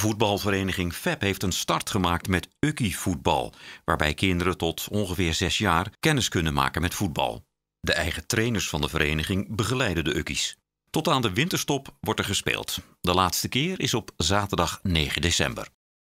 Voetbalvereniging FEP heeft een start gemaakt met Ukkie-voetbal, waarbij kinderen tot ongeveer zes jaar kennis kunnen maken met voetbal. De eigen trainers van de vereniging begeleiden de Ukkies. Tot aan de winterstop wordt er gespeeld. De laatste keer is op zaterdag 9 december.